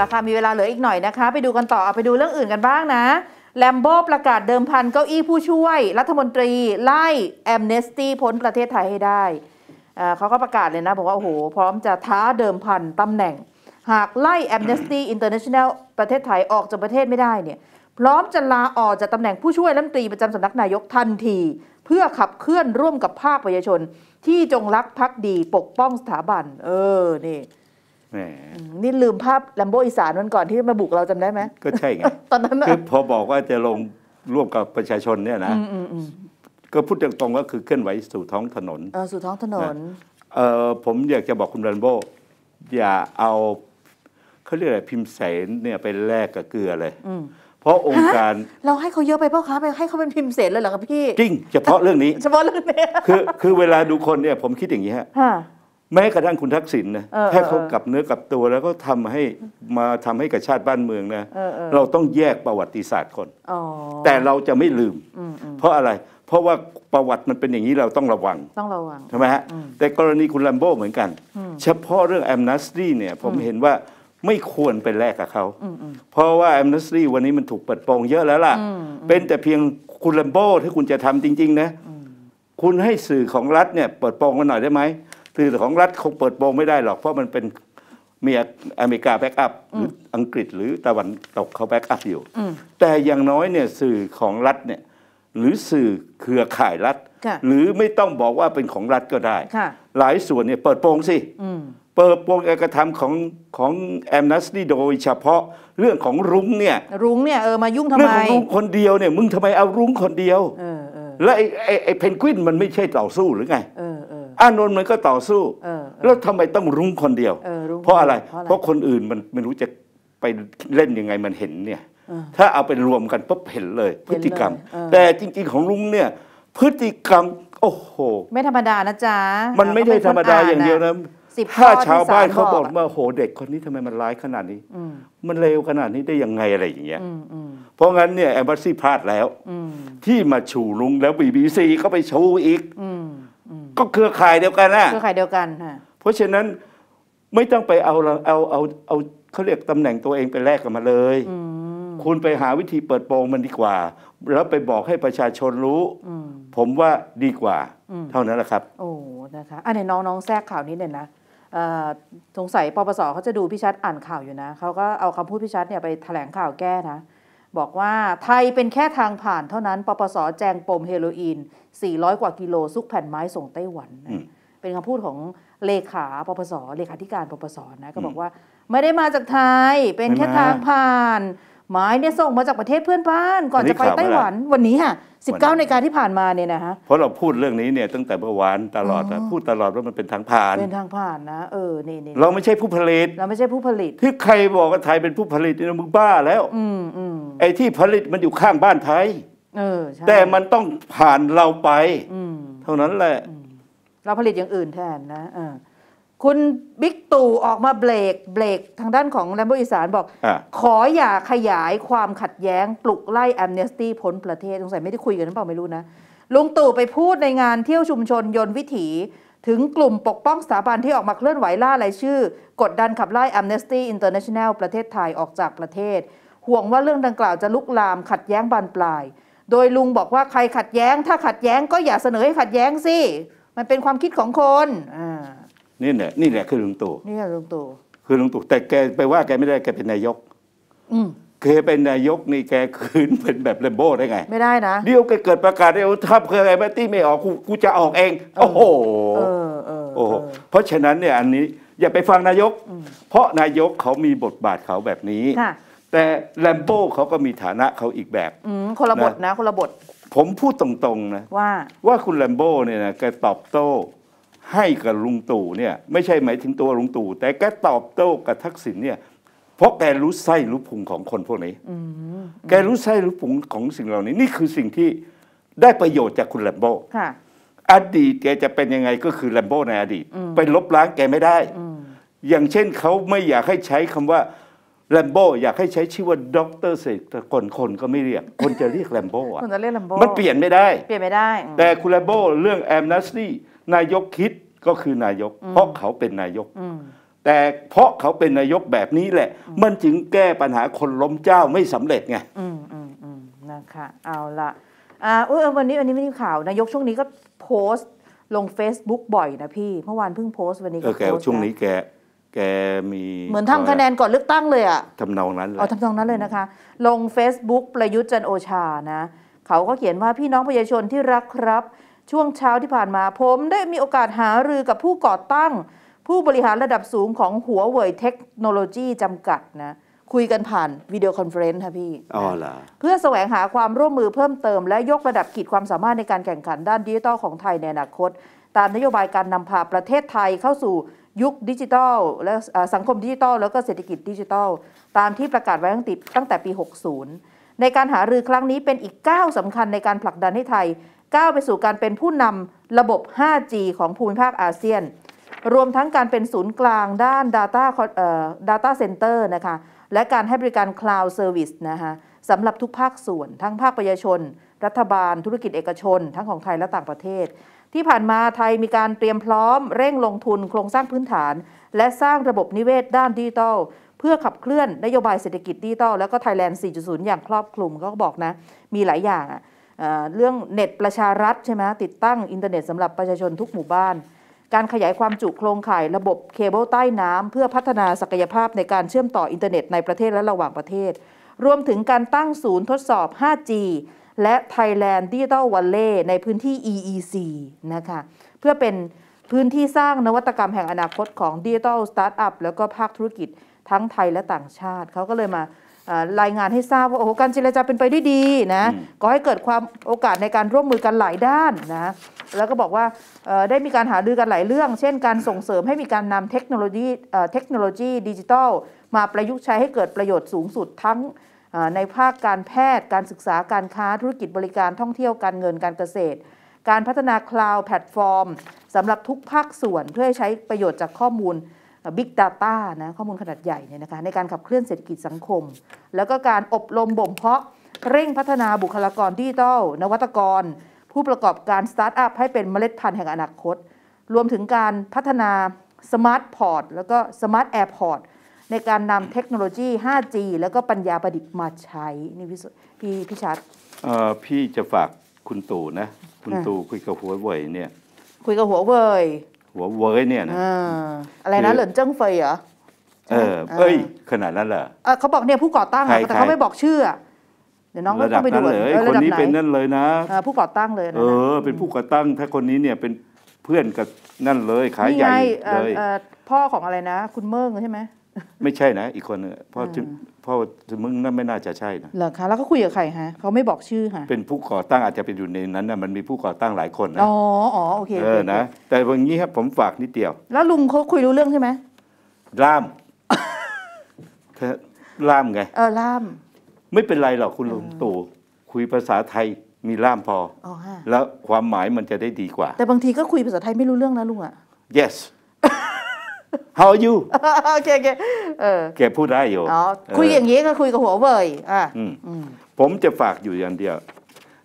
ละค่ะมีเวลาเหลืออีกหน่อยนะคะ ไปดูกันต่อ เอาไปดูเรื่องอื่นกันบ้างนะ แลมโบประกาศเดิมพันเก้าอี้ผู้ช่วย รัฐมนตรีไล่แอมเนสตี้พ้นประเทศไทยให้ได้ เขาก็ประกาศเลยนะบอกว่าโอ้โหพร้อมจะท้าเดิมพันตำแหน่ง หากไล่แอมเนสตี้อินเตอร์เนชั่นแนลประเทศไทย ออกจากประเทศไม่ได้เนี่ยพร้อมจะลาออกจากตำแหน่งผู้ช่วย รัฐมนตรีประจำสานักนายกทันที เพื่อขับเคลื่อนร่วมกับภาคประชาชน ที่จงรักภักดีปกป้องสถาบันเออนี่นี่ ลืมภาพแลมโบอีสานวันก่อนที่มาบุกเราจำได้ไหม ก็ใช่ไงตอนนั้นคือพอบอกว่าจะลงร่วมกับประชาชนเนี่ยนะก็พูดตรงๆก็คือเคลื่อนไหวสู่ท้องถนนสู่ท้องถนนเออผมอยากจะบอกคุณแลมโบอย่าเอา เขาเรียกอะไรพิมพ์แสนเนี่ยไปแลกกับเกลือเลยเพราะองค์การเราให้เขาเยอะไปเ่อคาไปให้เขาเป็นพิมพ์เสนเลยเหรอครับพี่ จริงเฉพาะเรื่องนี้เฉพาะเรื่องนี้คือคือเวลาดูคนเนี่ยผมคิดอย่างนี้ฮะแม้กระทั่งคุณทักษิณนะแค่เขากลับเนื้อกลับตัวแล้วก็ทำให้มาทำให้กับชาติบ้านเมืองนะเราต้องแยกประวัติศาสตร์คน แต่เราจะไม่ลืม เพราะอะไร เพราะว่าประวัติมันเป็นอย่างนี้เราต้องระวังต้องระวังใช่ไหมฮะ แต่กรณีคุณลัมโบ้เหมือนกัน เฉพาะเรื่องแอมนัสตี้เนี่ยผมเห็นว่าไม่ควรไปแลกกับเขาเพราะว่าแอมนัสตี้วันนี้มันถูกเปิดโปงเยอะแล้วล่ะ เป็นแต่เพียงคุณลัมโบ้ถ้าคุณจะทำจริงๆนะคุณให้สื่อของรัฐเนี่ยเปิดโปงกันหน่อยได้ไหมสื่อของรัฐคงเปิดโปงไม่ได้หรอกเพราะมันเป็นมีอเมริกาแบ็กอัพหรืออังกฤษ หรือตะวันตกเขาแบ็กอัพอยู่แต่อย่างน้อยเนี่ยสื่อของรัฐเนี่ยหรือสื่อเครือข่ายรัฐ หรือไม่ต้องบอกว่าเป็นของรัฐก็ได้ หลายส่วนเนี่ยเปิดโปงสิเปิดโปงการกระทำของของแอมนัสนี่โดยเฉพาะเรื่องของรุ้งเนี่ย รุ้งเนี่ยเออมายุ่งทำไมเรื่องของรุ้งคนเดียวเนี่ยมึงทำไมเอารุ้งคนเดียวและไอ้ไอ้เพนกวินมันไม่ใช่ต่อสู้หรือไงอออานนท์มันก็ต่อสู้แล้วทำไมต้องรุ้งคนเดียวเพราะอะไรเพราะคนอื่นมันไม่รู้จะไปเล่นยังไงมันเห็นเนี่ย ถ้าเอาไปรวมกันปุ๊บเห็นเลยพฤติกรรม แต่จริงๆของลุงเนี่ยพฤติกรรม โอ้โห ไม่ธรรมดานะจ๊ะมันไม่ได้ธรรมดาอย่างเดียวนะถ้าชาวบ้านเขาบอกว่าโหเด็กคนนี้ทำไมมันร้ายขนาดนี้ มันเลวขนาดนี้ได้ยังไงอะไรอย่างเงี้ยเพราะงั้นเนี่ยแอมบัสซี่พลาดแล้วที่มาชูลุงแล้วบีบีซีก็ไปชูอีกอก็เครือข่ายเดียวกันนะเครือข่ายเดียวกันค่ะเพราะฉะนั้นไม่ต้องไปเอาเอาเอาเอาเอาเขาเรียกตำแหน่งตัวเองไปแลกกันมาเลยคุณไปหาวิธีเปิดโปงมันดีกว่า แล้วไปบอกให้ประชาชนรู้ ผมว่าดีกว่าเท่านั้นแหละครับ โอ้นะคะอันนี้น้องน้องแทรกข่าวนี้เนี่ยนะสงสัยปปสเขาจะดูพี่ชัดอ่านข่าวอยู่นะ เขาก็เอาคำพูดพี่ชัดเนี่ยไปแถลงข่าวแก้นะบอกว่าไทยเป็นแค่ทางผ่านเท่านั้น ปปส แจงปมเฮโรอีน 400 กว่ากิโลซุกแผ่นไม้ส่งไต้หวัน เป็นคำพูดของเลขาปปส เลขาธิการปปส นะ ก็บอกว่าไม่ได้มาจากไทย เป็นแค่ทางผ่านหมายเนี่ยส่งมาจากประเทศเพื่อนบ้าน ก่อนจะไปไต้หวันวันนี้ค่ะ19 ในการที่ผ่านมาเนี่ยนะฮะเพราะเราพูดเรื่องนี้เนี่ยตั้งแต่เมื่อวานตลอดพูดตลอดว่ามันเป็นทางผ่านเป็นทางผ่านนะ เออนี่นี่เราไม่ใช่ผู้ผลิตเราไม่ใช่ผู้ผลิตที่ใครบอกว่าไทยเป็นผู้ผลิตเนี่ยมึงบ้าแล้ว อืมอไอ้ที่ผลิตมันอยู่ข้างบ้านไทยเออใช่แต่มันต้องผ่านเราไปเท่านั้นแหละเราผลิตอย่างอื่นแทนนะเออคุณบิ๊กตู่ออกมาเบรกเบรกทางด้านของแรมโบอีสานบอกอขออย่าขยายความขัดแย้งปลุกไล่แอมเนสตี้พ้นประเทศสงสัยไม่ได้คุยกันหรือเปล่าไม่รู้นะ ลุงตู่ไปพูดในงานเที่ยวชุมชนยนต์วิถีถึงกลุ่มปกป้องสถาบันที่ออกมาเคลื่อนไหวล่ารายชื่อ กดดันขับไล่แอมเนสตี้อินเตอร์เนชั่นแนลประเทศไทยออกจากประเทศ ห่วงว่าเรื่องดังกล่าวจะลุกลามขัดแย้งบานปลาย โดยลุงบอกว่าใครขัดแย้งถ้าขัดแย้งก็อย่าเสนอให้ขัดแย้งสิมันเป็นความคิดของคนอ่านี่แหละนี่แหละคือลุงตู่นี่คือลุงตู่คือลุงตู่แต่แกไปว่าแกไม่ได้แกเป็นนายก อืเคยเป็นนายกนี่แกคืนเป็นแบบเลมโบ้ได้ไง ไม่ได้นะเดี๋ยวแกเกิดประกาศเดี๋ยวถ้าเคยไมตี้ไม่ออกกูกูจะออกเองโอ้โหโอ้โหเพราะฉะนั้นเนี่ยอันนี้ อย่าไปฟังนายก เพราะนายกเขามีบทบาทเขาแบบนี้แต่แลมโบ้เขาก็มีฐานะเขาอีกแบบคนละบทนะ คนละบท ผมพูดตรงๆ นะว่า ว่าคุณแลมโบ้เนี่ยนะแกตอบโต้ให้กับลุงตู่เนี่ย ไม่ใช่หมายถึงตัวลุงตู่แต่แกตอบโต้กับทักษิณเนี่ยเพราะแกรู้ไส้รู้พุงของคนพวกนี้แกรู้ไส้รู้พุงของสิ่งเหล่านี้ นี่คือสิ่งที่ได้ประโยชน์จากคุณแลมโบ้อดีตแกจะเป็นยังไงก็คือแลมโบ้ในอดีต ไปลบล้างแกไม่ได้ อย่างเช่นเขาไม่อยากให้ใช้คำว่าแลมโบอยากให้ใช้ชื่อว่าด็อกเตอร์เสกแต่คนคนก็ไม่เรียกคนจะเรียกแลมโบอ่ะคนจะเรียกแลมโบมันเปลี่ยนไม่ได้เปลี่ยนไม่ได้ แต่คุณแลมโบเรื่องแอมนัสตี้นายกคิดก็คือนายก เพราะเขาเป็นนายก แต่เพราะเขาเป็นนายกแบบนี้แหละ มันจึงแก้ปัญหาคนล้มเจ้าไม่สำเร็จไงอืมอืมอืมนะคะ เอาละอ่าเออวันนี้วันนี้ไม่มีข่าวนายกช่วงนี้ก็โพสต์ ลง Facebook บ่อยนะพี่เมื่อวานเพิ่งโพสต์วันนี้ก็โพสต์แกช่วงนี้แกแกมีเหมือนทำคะแนนก่อนเลือกตั้งเลยอะทำนองนั้นเลยเอาทำนองนั้นเลยนะคะ ลง Facebook ประยุทธ์จันโอชานะ เขาก็เขียนว่าพี่น้องประชาชนที่รักครับช่วงเช้าที่ผ่านมา ผมได้มีโอกาสหารือกับผู้ก่อตั้ง ผู้บริหารระดับสูงของหัวเว่ยเทคโนโลยีจำกัดนะ คุยกันผ่านวิดีโอคอนเฟรนซ์ค่ะพี่ อ๋อเหรอเพื่อแสวงหาความร่วมมือเพิ่มเติมและยกระดับขีดความสามารถในการแข่งขันด้านดิจิทัลของไทยในอนาคต ตามนโยบายการนำพาประเทศไทยเข้าสู่ยุคดิจิทัลและสังคมดิจิทัลแล้วก็เศรษฐกิจดิจิทัลตามที่ประกาศไว้ตั้งติดตั้งแต่ปี60 ในการหารือครั้งนี้เป็นอีกก้าวสำคัญในการผลักดันให้ไทยก้าวไปสู่การเป็นผู้นำระบบ 5G ของภูมิภาคอาเซียน รวมทั้งการเป็นศูนย์กลางด้าน Data เอ่อ Data Center นะคะ และการให้บริการ Cloud Service นะคะสำหรับทุกภาคส่วน ทั้งภาคประชาชน รัฐบาล ธุรกิจเอกชน ทั้งของไทยและต่างประเทศ ที่ผ่านมาไทยมีการเตรียมพร้อมเร่งลงทุนโครงสร้างพื้นฐาน และสร้างระบบนิเวศด้านดิจิทัลเพื่อขับเคลื่อนนโยบายเศรษฐกิจดิจิทัลแล้วก็ไทยแลนด์4.0 อย่างครอบคลุมก็บอกนะมีหลายอย่างอ่ะเรื่องเน็ตประชารัฐใช่ไหมติดตั้งอินเทอร์เน็ตสำหรับประชาชนทุกหมู่บ้าน การขยายความจุโครงข่ายระบบเคเบิลใต้น้ำเพื่อพัฒนาศักยภาพในการเชื่อมต่ออินเทอร์เน็ตในประเทศและระหว่างประเทศ รวมถึงการตั้งศูนย์ทดสอบ 5G และ Thailand Digital Valley ในพื้นที่ EEC นะคะเพื่อเป็นพื้นที่สร้างนวัตกรรมแห่งอนาคตของดิจิ t a ลสตาร์ทอัพแล้วก็ภาคธุรกิจทั้งไทยและต่างชาติเขาก็เลยมารายงานให้ทราบว่าโอ้โหการเจรจาเป็นไปด้วยดีนะก็ให้เกิดความโอกาสในการร่วมมือกันหลายด้านนะแล้วก็บอกว่าได้มีการหารือกันหลายเรื่อง เช่นการส่งเสริมให้มีการนำเทคโนโลยีเทคโนโลยีดิจิทัลมาประยุกต์ใช้ให้เกิดประโยชน์สูงสุดทั้งในภาคการแพทย์ การศึกษาการค้าธุรกิจบริการท่องเที่ยวการเงินการเกษตร การพัฒนาคลาวด์แพลตฟอร์มสำหรับทุกภาคส่วนเพื่อใช้ประโยชน์จากข้อมูลบิ๊กดาต้านะข้อมูลขนาดใหญ่เนี่ยนะคะในการขับเคลื่อนเศรษฐกิจสังคม แล้วก็การอบรมบ่มเพาะเร่งพัฒนาบุคลากรดิจิทัลนวัตกร ผู้ประกอบการสตาร์ทอัพให้เป็นเมล็ดพันธุ์แห่งอนาคต รวมถึงการพัฒนาสมาร์ทพอร์ตแล้วก็สมาร์ทแอร์พอร์ตในการนำเทคโนโลยี 5G แล้วก็ปัญญาประดิษฐ์มาใช้นี่พี่พี่พี่ชัด พี่จะฝากคุณตู่นะ คุณตู่คุยกับหัวเว่ยเนี่ยคุยกับหัวเว่ยหัวเว้ยเนี่ยนะอะไรนะเหลินเจิ้งเฟยเหรอเออเอ้ยขนาดนั้นเหรอเขาบอกเนี่ยผู้ก่อตั้งแต่เขาไม่บอกชื่อเดี๋ยวน้องก็ต้องไปดูเลยคนนี้เป็นนั่นเลยนะผู้ก่อตั้งเลยเออเป็นผู้ก่อตั้ง ถ้าคนนี้เนี่ยเป็นเพื่อนกับนั่นเลยขายใหญ่เลยพ่อของอะไรนะ คุณเมิงใช่ไหมไม่ใช่นะอีกคนพ่อพ่อมึงนั่นไม่น่าจะใช่นะเหรอคะแล้วก็คุยกับใครฮะเขาไม่บอกชื่อฮะเป็นผู้ก่อตั้งอาจจะเป็นอยู่ในนั้นนะมันมีผู้ก่อตั้งหลายคนนะอ๋ออ๋อ โอเคเออนะแต่วันนี้ครับผมฝากนิดเดียว แล้วลุงเขาคุยรู้เรื่องใช่ไหมล่ามล่ามไงเออล่ามไม่เป็นไรหรอกคุณลุงตู่คุยภาษาไทยมีล่ามพออแล้วความหมายมันจะได้ดีกว่า แต่บางทีก็คุยภาษาไทยไม่รู้เรื่องนะลุงอะ yes how are you โอเคโอเคเออแกพูดได้อยู่อ๋อคุยอย่างนี้ก็คุยกับหัวเว่ยอ่าผมจะฝากอยู่อย่างเดียว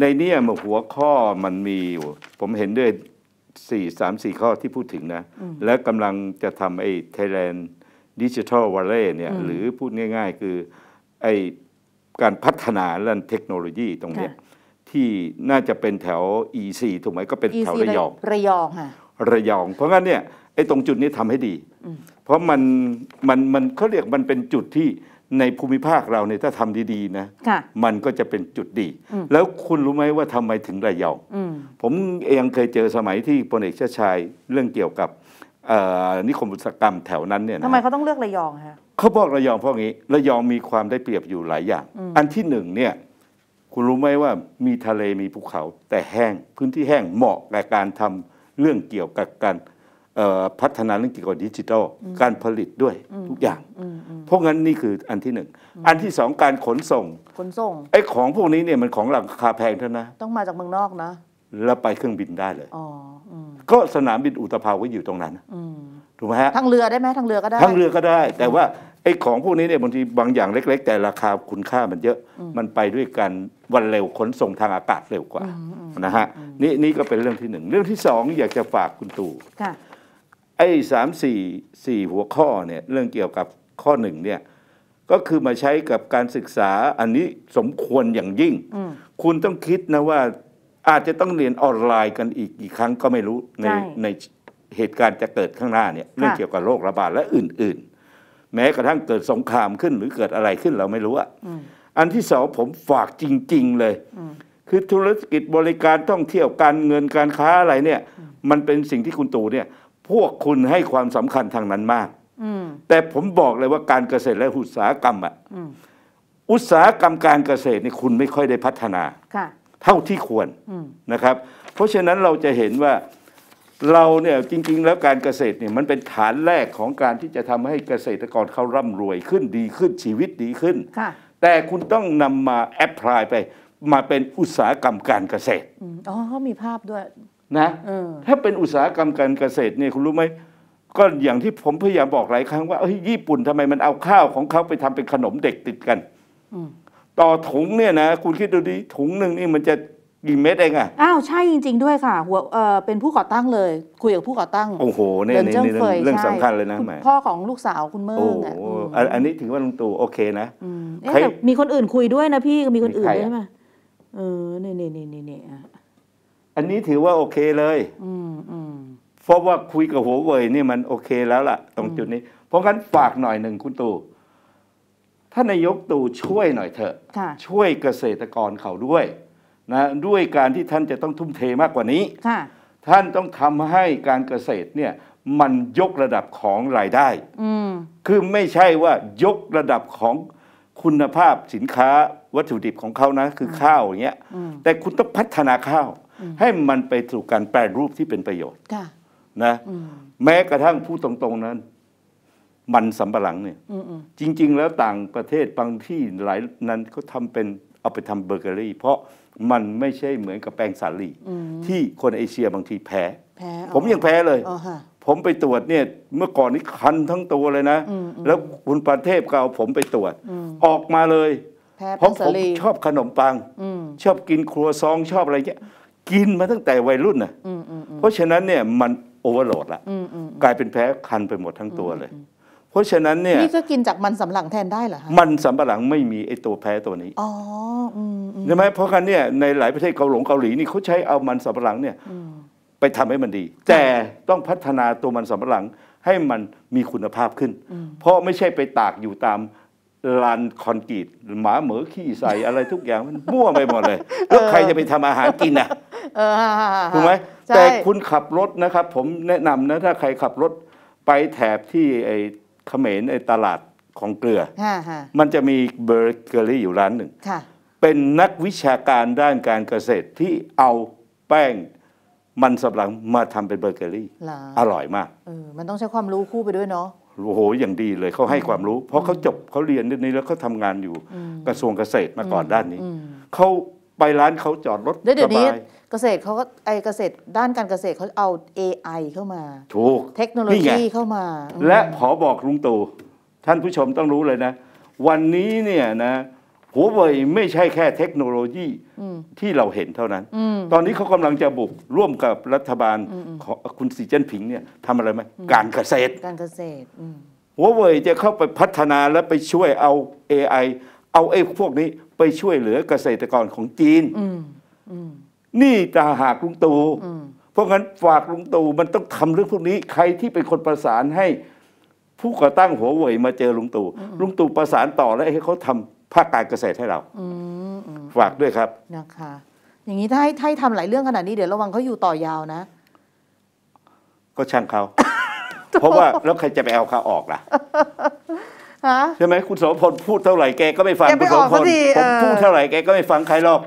ในนี้มาหัวข้อมันมีอยู่ผมเห็นด้วยสี่สามสี่ข้อที่พูดถึงนะ และกำลังจะทำไอ้ไทยแลนด์ดิจิทัลวอลเล่เนี่ยหรือพูดง่ายๆคือไอ้การพัฒนาเรื่องเทคโนโลยีตรงเนี้ยที่น่าจะเป็นแถว EC ถูกไหมก็เป็นแถวระยองระยองค่ะระยองเพราะงั้นเนี่ยไอ้ตรงจุดนี้ทำให้ดี เพราะมันมันมันเขาเรียกมันเป็นจุดที่ในภูมิภาคเราเนี่ยถ้าทำดีๆนะะมันก็จะเป็นจุดดี แล้วคุณรู้ไหมว่าทำไมถึงระยองผมเองเคยเจอสมัยที่พลเอกชาชายเรื่องเกี่ยวกับนิคมอุตสาหกรรมแถวนั้นเนี่ยทำไมเขาต้องเลือกระยองฮะเขาบอกระยองเพราะงี้ ระยองมีความได้เปรียบอยู่หลายอย่าง อันที่หนึ่งเนี่ยคุณรู้ไหมว่ามีทะเลมีภูเขา แต่แห้งพื้นที่แห้งเหมาะกับการทำเรื่องเกี่ยวกับการพัฒนาเรื่องเกี่ยวกับดิจิทัลการผลิตด้วยทุกอย่างเพราะงั้นนี่คืออันที่หนึ่งอันที่สองการขนส่งขนส่งไอ้ของพวกนี้เนี่ยมันของราคาแพงเท่านะ ต้องมาจากเมืองนอกนะ แล้วไปเครื่องบินได้เลยก็สนามบินอุตภาวก็อยู่ตรงนั้นถูกไหมฮะทางเรือได้ไหมทางเรือก็ได้ทางเรือก็ได้ แต่ว่าไอ้ของพวกนี้เนี่ยบางทีบางอย่างเล็กๆแต่ราคาคุณค่ามันเยอะมันไปด้วยกันวันเร็วขนส่งทางอากาศเร็วกว่านะฮะนี่นี่ก็เป็นเรื่องที่หนึ่งเรื่องที่สองอยากจะฝากคุณตู่ค่ะไอ้สามสี่สี่หัวข้อเนี่ยเรื่องเกี่ยวกับข้อหนึ่งเนี่ยก็คือมาใช้กับการศึกษาอันนี้สมควรอย่างยิ่ง คุณต้องคิดนะว่าอาจจะต้องเรียนออนไลน์กันอีกกี่ครั้งก็ไม่รู้ ในในเหตุการณ์จะเกิดข้างหน้าเนี่ยเรื่องเกี่ยวกับโรคระบาดและอื่นๆ แม้กระทั่งเกิดสงครามขึ้นหรือเกิดอะไรขึ้นเราไม่รู้อะอันที่สองผมฝากจริง ๆ เลย คือธุรกิจบริการท่องเที่ยวการเงินการค้าอะไรเนี่ยมันเป็นสิ่งที่คุณตู่เนี่ยพวกคุณให้ความสำคัญทางนั้นมากแต่ผมบอกเลยว่าการเกษตรและอุตสาหกรรมอ่ะอุตสาหกรรมการเกษตรนี่คุณไม่ค่อยได้พัฒนาเท่าที่ควรนะครับ เพราะฉะนั้นเราจะเห็นว่าเราเนี่ยจริง ๆ แล้วการเกษตรเนี่ยมันเป็นฐานแรกของการที่จะทำให้เกษตรกรเขาร่ำรวยขึ้นดีขึ้นชีวิตดีขึ้น แต่คุณต้องนำมาแอพพลายไปมาเป็นอุตสาหกรรมการเกษตรอ๋อเขามีภาพด้วยนะถ้าเป็นอุตสาหกรรมการเกษตรเนี่ยคุณรู้ไหมก็อย่างที่ผมพยายามบอกหลายครั้ง ว่าเฮ้ยญี่ปุ่นทำไมมันเอาข้าวของเขาไปทำเป็นขนมเด็กติดกันต่อถุงเนี่ยนะคุณคิดดูดิถุงหนึ่งนี่มันจะกี่เม็ดเองอ่ะอ้าว ใช่จริง ๆด้วยค่ะหัวเออเป็นผู้ก่อตั้งเลยคุยกับผู้ก่อตั้ง โอ้โหเนี่ยเรื่องสำคัญเลยนะมพ่อของลูกสาวคุณเมื่งอ่ะอันนี้ถือว่าลุงตู่โอเคนะ มีคนอื่นคุยด้วยนะพี่มีคนอื่นด้วยใช่ไหมเออเนี่ยเนี่ยเนี่ยเนี่ยอันนี้ถือว่าโอเคเลย เพราะว่าคุยกับหัวเว่ยนี่มันโอเคแล้วล่ะ ตรงจุดนี้ เพราะงั้นฝากหน่อยหนึ่งคุณตู่ ท่านนายกตู่ช่วยหน่อยเถอะช่วยเกษตรกรเขาด้วยนะ ด้วยการที่ท่านจะต้องทุ่มเทมากกว่านี้ ท่านต้องทำให้การเกษตรเนี่ยมันยกระดับของรายได้ คือไม่ใช่ว่ายกระดับของคุณภาพสินค้า วัตถุดิบของเขานะคือข้าวอย่างเงี้ย แต่คุณต้องพัฒนาข้าวให้มันไปสู่การแปลรูปที่เป็นประโยชน์นะ แม้กระทั่งผู้ตรงๆนั้น มันสำปะหลังเนี่ยจริงๆแล้วต่างประเทศบางที่หลายนั้นเขาทำเป็นเอาไปทำเบเกอรี่ เพราะมันไม่ใช่เหมือนกับแป้งสาลีที่คนเอเชียบางทีแพ้ผมยังแพ้เลยผมไปตรวจเนี่ยเมื่อก่อนนี้คันทั้งตัวเลยนะ แล้วคุณประเทศก็เอาผมไปตรวจ ออกมาเลยเพราะผมชอบขนมปังชอบกินครัวซองชอบอะไรเงี้ยกินมาตั้งแต่วัยรุ่นนะเพราะฉะนั้นเนี่ยมันโอเวอร์โหลดละกลายเป็นแพ้คันไปหมดทั้งตัวเลย เพราะฉะนั้นเนี่ยนี่ก็กินจากมันสำหลังแทนได้เหรอคะมันสำปะหลังไม่มีไอตัวแพ้ตัวนี้อ๋อใช่ไหมเพราะกันเนี่ยในหลายประเทศเกาหลงเกาหลีนี่เขาใช้เอามันสำปะหลังเนี่ยไปทำให้มันดี แต่ต้องพัฒนาตัวมันสำปะหลังให้มันมีคุณภาพขึ้น เพราะไม่ใช่ไปตากอยู่ตามลานคอนกรีตหมาเหมือ ขี้ใส่อะไรทุกอย่างมันมั่วไปหมดเลยแล้วใครจะไปทำอาหารกินอ่ะถูกไหมแต่คุณขับรถนะครับ ผมแนะนำนะถ้าใครขับรถไปแถบที่ไอ้เขมรไอ้ตลาดของเกลือมันจะมีเบอร์เกอรี่อยู่ร้านหนึ่งเป็นนักวิชาการด้านการเกษตรที่เอาแป้ง มันสำปะหลังมาทำเป็นเบอร์เกอรี่อร่อยมากมันต้องใช้ความรู้คู่ไปด้วยเนาะโอ้โห อย่างดีเลยเขาให้ความรู้ เพราะเขาจบเขาเรียนเรื่องนี้แล้วเขาทางานอยู่กระทรวงเกษตรมาก่อนด้านนี้ เขาไปร้านเขาจอดรถสบายเกษตรเขาก็ไอเกษตรด้านการเกษตรเขาเอา AI เข้ามา ถูก เทคโนโลยีเข้ามา และขอบอกลุงตู่ท่านผู้ชมต้องรู้เลยนะ วันนี้เนี่ยนะหัวเว่ยไม่ใช่แค่เทคโนโลยีที่เราเห็นเท่านั้น ตอนนี้เขากำลังจะบุกร่วมกับรัฐบาลของคุณสีเจิ้นผิงเนี่ยทำอะไรไหมการเกษตรการเกษตรหัวเว่ยจะเข้าไปพัฒนาและไปช่วยเอา AI เอาไอ้พวกนี้ไปช่วยเหลือเกษตรกรของจีน นี่ตาหากลุงตู่เพราะงั้นฝากลุงตู่มันต้องทำเรื่องพวกนี้ใครที่เป็นคนประสานให้ ผู้ก่อตั้งหัวเว่ยมาเจอลุงตู่ลุงตู่ประสานต่อและให้เขาทำภาคการเกษตรให้เราฝากด้วยครับ นะคะ อย่างนี้ถ้าให้ใหทำหลายเรื่องขนาดนี้ เดี๋ยวระวังเขาอยู่ต่อยาวนะ ก็ช่างเขาเพราะว่าแล้วใครจะไปเอาเขาออกล่ะใช่ไหมคุณสมพลพูดเท่าไหร่แกก็ไม่ฟังคุณสมพลผมพูดเท่าไหร่แกก็ไม่ฟังใครหรอก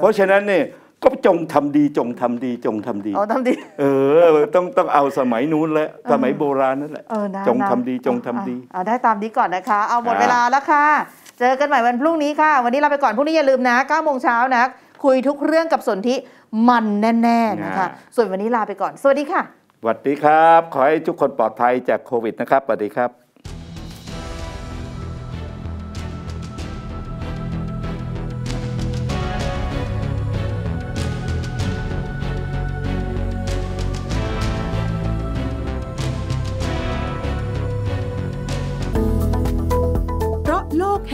เพราะฉะนั้นเนี่ยก็จงทำดีจงทำดีจงทำดีอ๋อทำดีเออต้องต้องเอาสมัยนู้นแหละสมัยโบราณนั่นแหละจงทำดีจงทำดีเอาได้ตามนี้ก่อนนะคะ เอาหมดเวลาแล้วค่ะเจอกันใหม่วันพรุ่งนี้ค่ะ วันนี้เราไปก่อน พรุ่งนี้อย่าลืมนะ9โมงเช้านะ คุยทุกเรื่องกับสนธิมันแน่ ๆ นะคะส่วนวันนี้ลาไปก่อนสวัสดีค่ะสวัสดีครับ ขอให้ทุกคนปลอดภัยจากโควิดนะครับ สวัสดีครับ